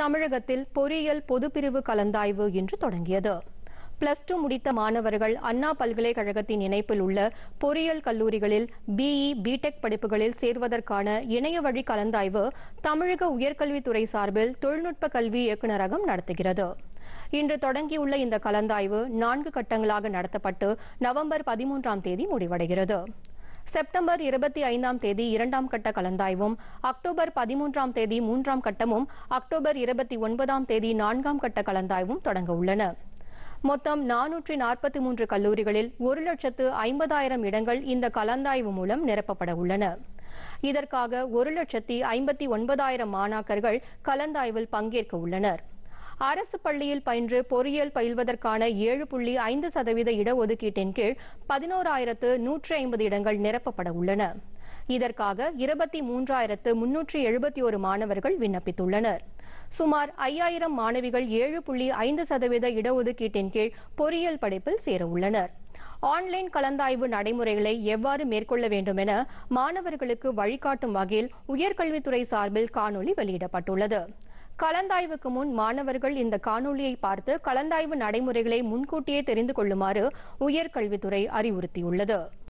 தமிழகத்தில் பொறியியல் பொதுப்பிரிவு கலந்தாய்வு இன்று தொடங்கியது பிளஸ் டூ முடித்த மாணவர்கள் அண்ணா பல்கலைக்கழகத்தின் இணைப்பில் உள்ள பொறியியல் கல்லூரிகளில் பிஇ பிடெக் e, படிப்புகளில் சேர்வதற்கான இணைய வழி கலந்தாய்வு தமிழக உயர்கல்வித்துறை சார்பில் தொழில்நுட்ப கல்வி இயக்குநரகம் நடத்துகிறது இன்று தொடங்கியுள்ள இந்த கலந்தாய்வு நான்கு கட்டங்களாக நடத்தப்பட்டு நவம்பர் பதிமூன்றாம் தேதி முடிவடைகிறது செப்டம்பர் இருபத்தி ஐந்தாம் தேதி இரண்டாம் கட்ட கலந்தாய்வும் அக்டோபர் பதிமூன்றாம் தேதி மூன்றாம் கட்டமும் அக்டோபர் இருபத்தி ஒன்பதாம் தேதி நான்காம் கட்ட கலந்தாய்வும் தொடங்கவுள்ளன மொத்தம் நானூற்றி நாற்பத்தி மூன்று கல்லூரிகளில் ஒரு லட்சத்து ஐம்பதாயிரம் இடங்கள் இந்த கலந்தாய்வு மூலம் நிரப்பப்பட உள்ளன இதற்காக ஒரு லட்சத்தி ஐம்பத்தி ஒன்பதாயிரம் மாணாக்கர்கள் கலந்தாய்வில் பங்கேற்க உள்ளனா் அரசு பள்ளியில் பயின்று பொறியியல் பயில்வதற்கான ஏழு புள்ளி ஐந்து சதவீத இடஒதுக்கீட்டின் கீழ் பதினோராயிரத்து நூற்றி ஐம்பது இடங்கள் நிரப்பப்பட உள்ளன இதற்காக இருபத்தி மூன்றாயிரத்து முன்னூற்றி எழுபத்தி ஒரு மாணவர்கள் விண்ணப்பித்துள்ளனர் சுமார் ஐயாயிரம் மாணவிகள் ஏழு புள்ளி ஐந்து சதவீத இடஒதுக்கீட்டின் கீழ் பொறியியல் படிப்பில் சேரவுள்ளனர் ஆன்லைன் கலந்தாய்வு நடைமுறைகளை எவ்வாறு மேற்கொள்ள வேண்டும் என மாணவர்களுக்கு வழிகாட்டும் வகையில் உயர்கல்வித்துறை சார்பில் காணொலி வெளியிடப்பட்டுள்ளது கலந்தாய்வுக்கு முன் மாணவர்கள் இந்த காணொலியை பார்த்து கலந்தாய்வு நடைமுறைகளை முன்கூட்டியே தெரிந்து கொள்ளுமாறு உயர்கல்வித்துறை அறிவுறுத்தியுள்ளது